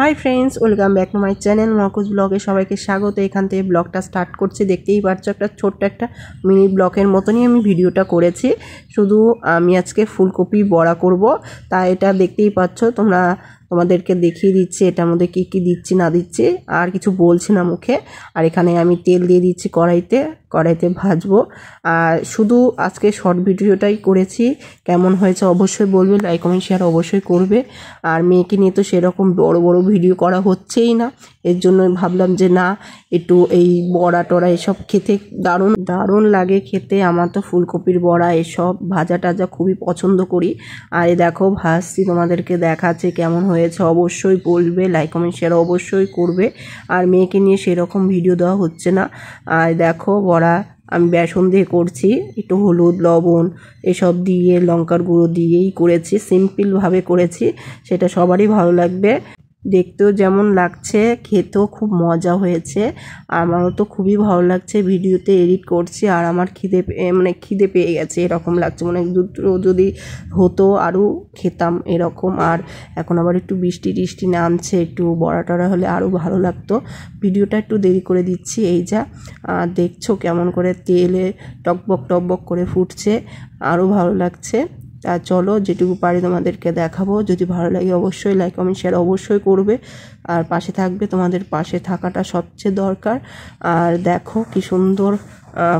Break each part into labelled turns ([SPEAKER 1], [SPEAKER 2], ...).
[SPEAKER 1] high friends welcome back to my channel মকুজ ব্লগে সবাইকে স্বাগত এখান থেকে ব্লগটা স্টার্ট করছি দেখতেই পারছো একটা ছোট্ট একটা মিনি ব্লগের মতনই আমি ভিডিওটা করেছি শুধু আমি আজকে ফুলকপি বড়া করব তা এটা দেখতেই পাচ্ছ তোমরা তোমাদেরকে দেখিয়ে দিচ্ছি এটা মধ্যে কী কী দিচ্ছি না দিচ্ছি আর কিছু বলছি না মুখে আর এখানে আমি তেল দিয়ে দিচ্ছি কড়াইতে কড়াইতে ভাজবো আর শুধু আজকে শর্ট ভিডিওটাই করেছি কেমন হয়েছে অবশ্যই বলবে লাইক কমেন্ট শেয়ার অবশ্যই করবে আর মেয়েকে নিয়ে তো সেরকম বড় বড় ভিডিও করা হচ্ছেই না এর জন্য ভাবলাম যে না একটু এই বড়া টড়া এসব খেতে দারুণ দারুণ লাগে খেতে আমার তো ফুলকপির বড়া এসব ভাজা টাজা খুবই পছন্দ করি আর এ দেখো ভাজছি তোমাদেরকে দেখাচ্ছে কেমন হয়েছে হয়েছে অবশ্যই বলবে লাইক কমেন্ট শেয়ার অবশ্যই করবে আর মেয়েকে নিয়ে সেরকম ভিডিও দেওয়া হচ্ছে না আর দেখো বড়া আমি বেসন দিয়ে করছি একটু হলুদ লবণ এসব দিয়ে লঙ্কার গুঁড়ো দিয়েই করেছি সিম্পলভাবে করেছি সেটা সবারই ভালো লাগবে দেখতেও যেমন লাগছে খেতেও খুব মজা হয়েছে আমারও তো খুবই ভালো লাগছে ভিডিওতে এডিট করছি আর আমার খিদে মানে খিদে পেয়ে গেছে এরকম লাগছে মানে দুটো যদি হতো আরও খেতাম এরকম আর এখন আবার একটু বৃষ্টি টিষ্টি নামছে একটু বড়া টড়া হলে আরও ভালো লাগতো ভিডিওটা একটু দেরি করে দিচ্ছি এই যা দেখছো কেমন করে তেলে টকবক টকবক করে ফুটছে আরও ভালো লাগছে তা চলো যেটুকু পারি তোমাদেরকে দেখাবো যদি ভালো লাগে অবশ্যই লাইক কমেন্ট শেয়ার অবশ্যই করবে আর পাশে থাকবে তোমাদের পাশে থাকাটা সবচেয়ে দরকার আর দেখো কি সুন্দর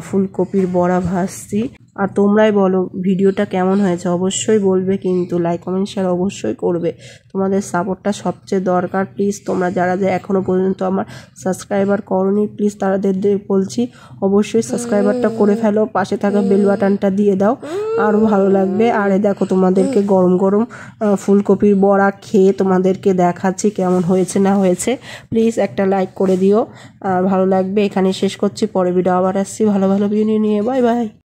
[SPEAKER 1] ফুলকপির বড়া ভাসছি আর তোমরাই বলো ভিডিওটা কেমন হয়েছে অবশ্যই বলবে কিন্তু লাইক কমেন্ট শেয়ার অবশ্যই করবে তোমাদের সাপোর্টটা সবচেয়ে দরকার প্লিজ তোমরা যারা যে এখনও পর্যন্ত আমার সাবস্ক্রাইবার করনি প্লিজ তাদের বলছি অবশ্যই সাবস্ক্রাইবারটা করে ফেলো পাশে থাকা বেল বাটনটা দিয়ে দাও আরও ভালো লাগবে আর এ দেখো তোমাদেরকে গরম গরম ফুলকপির বড়া খেয়ে তোমাদেরকে দেখাচ্ছি কেমন হয়েছে না হয়েছে প্লিজ একটা লাইক করে দিও আর ভালো লাগবে এখানে শেষ করছি পরে ভিডিও আবার আসছি ভালো ভালো ভিডিও নিয়ে বাই বাই